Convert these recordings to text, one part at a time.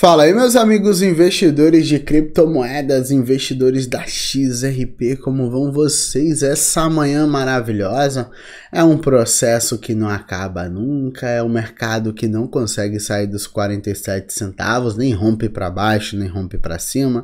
Fala aí, meus amigos investidores de criptomoedas, investidores da XRP, como vão vocês essa manhã maravilhosa? É um processo que não acaba nunca, é um mercado que não consegue sair dos 47 centavos, nem rompe para baixo, nem rompe para cima.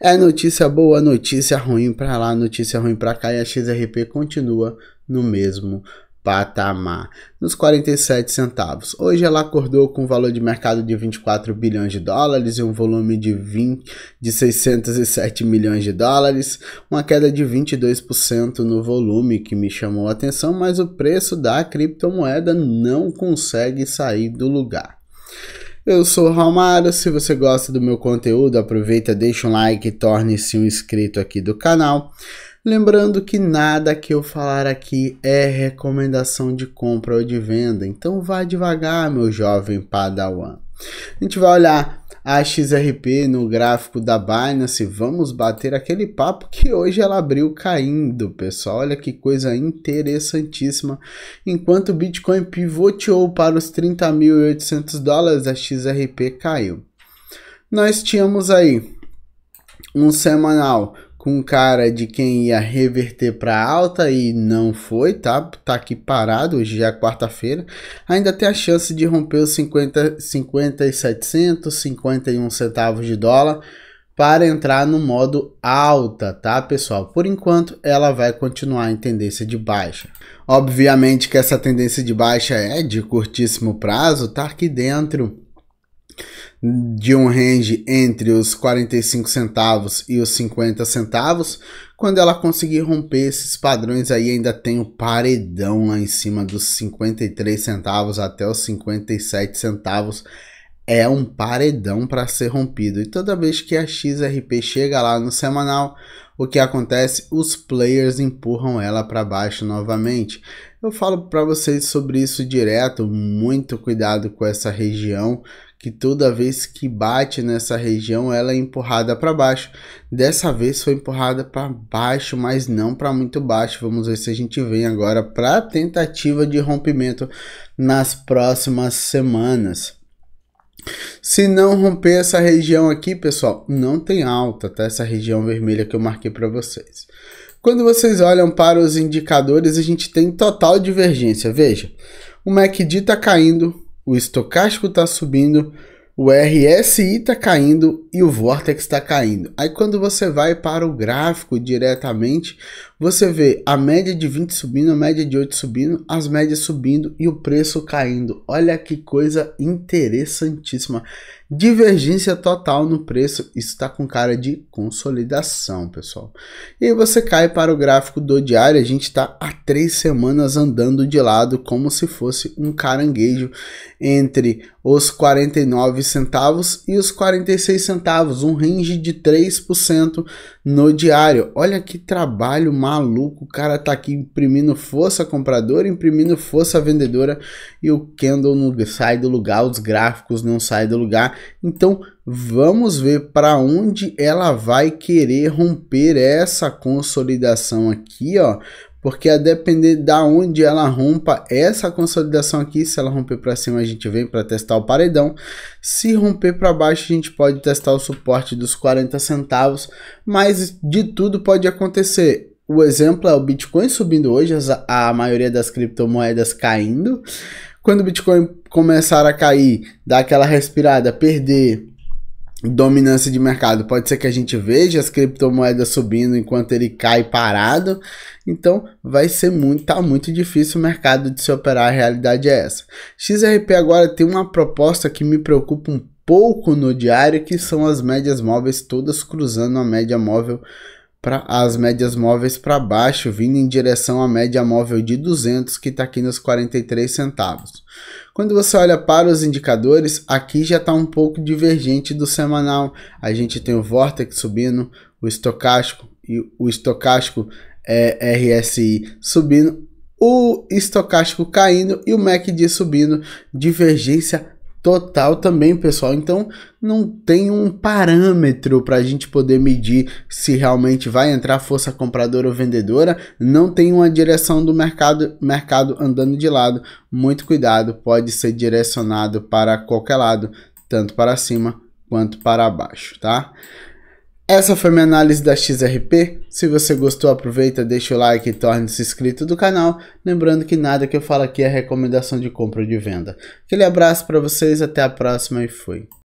É notícia boa, notícia ruim para lá, notícia ruim para cá e a XRP continua no mesmo patamar, nos 47 centavos. Hoje ela acordou com um valor de mercado de 24 bilhões de dólares e um volume de, 20, de 607 milhões de dólares, uma queda de 22% no volume que me chamou a atenção, mas o preço da criptomoeda não consegue sair do lugar. Eu sou o Romário, se você gosta do meu conteúdo, aproveita, deixa um like e torne-se um inscrito aqui do canal. Lembrando que nada que eu falar aqui é recomendação de compra ou de venda, então vá devagar, meu jovem padawan. A gente vai olhar a XRP no gráfico da Binance, vamos bater aquele papo que hoje ela abriu caindo, pessoal. Olha que coisa interessantíssima. Enquanto o Bitcoin pivoteou para os 30.800 dólares, a XRP caiu. Nós tínhamos aí um semanal com cara de quem ia reverter para alta e não foi, tá? Tá aqui parado, hoje já é quarta-feira. Ainda tem a chance de romper os 50, 5700, 51 centavos de dólar para entrar no modo alta, tá, pessoal? Por enquanto, ela vai continuar em tendência de baixa. Obviamente que essa tendência de baixa é de curtíssimo prazo, tá aqui dentro de um range entre os 45 centavos e os 50 centavos. Quando ela conseguir romper esses padrões aí, ainda tem o paredão lá em cima dos 53 centavos até os 57 centavos é um paredão para ser rompido. E toda vez que a XRP chega lá no semanal, o que acontece? Os players empurram ela para baixo novamente. Eu falo para vocês sobre isso direto, muito cuidado com essa região, que toda vez que bate nessa região, ela é empurrada para baixo. Dessa vez foi empurrada para baixo, mas não para muito baixo. Vamos ver se a gente vem agora para a tentativa de rompimento nas próximas semanas. Se não romper essa região aqui, pessoal, não tem alta, tá? Essa região vermelha que eu marquei para vocês. Quando vocês olham para os indicadores, a gente tem total divergência. Veja, o MACD está caindo, o estocástico está subindo, o RSI está caindo e o Vortex está caindo. Aí quando você vai para o gráfico diretamente, você vê a média de 20 subindo, a média de 8 subindo, as médias subindo e o preço caindo. Olha que coisa interessantíssima. Divergência total no preço. Isso está com cara de consolidação, pessoal. E aí você cai para o gráfico do diário. A gente está há três semanas andando de lado como se fosse um caranguejo entre os 49 centavos e os 46 centavos, um range de 3% no diário. Olha que trabalho maluco, o cara tá aqui imprimindo força compradora, imprimindo força vendedora e o candle não sai do lugar, os gráficos não saem do lugar. Então, vamos ver para onde ela vai querer romper essa consolidação aqui, ó, porque a depender da onde ela rompa essa consolidação aqui, se ela romper para cima a gente vem para testar o paredão. Se romper para baixo a gente pode testar o suporte dos 40 centavos, mas de tudo pode acontecer. O exemplo é o Bitcoin subindo hoje, a maioria das criptomoedas caindo. Quando o Bitcoin começar a cair, dar aquela respirada, perder dominância de mercado. Pode ser que a gente veja as criptomoedas subindo enquanto ele cai parado. Então, vai ser muito, tá muito difícil o mercado de se operar. A realidade é essa. XRP agora tem uma proposta que me preocupa um pouco no diário, que são as médias móveis todas cruzando a média móvel para as médias móveis para baixo, vindo em direção à média móvel de 200, que está aqui nos 43 centavos. Quando você olha para os indicadores, aqui já está um pouco divergente do semanal. A gente tem o Vortex subindo, o estocástico e o estocástico é, RSI subindo, o estocástico caindo e o MACD subindo, divergência total também, pessoal. Então, não tem um parâmetro para a gente poder medir se realmente vai entrar força compradora ou vendedora. Não tem uma direção do mercado, mercado andando de lado. Muito cuidado, pode ser direcionado para qualquer lado, tanto para cima quanto para baixo, tá? Essa foi minha análise da XRP. Se você gostou, aproveita, deixa o like e torne-se inscrito do canal. Lembrando que nada que eu falo aqui é recomendação de compra ou de venda. Aquele abraço para vocês, até a próxima e fui.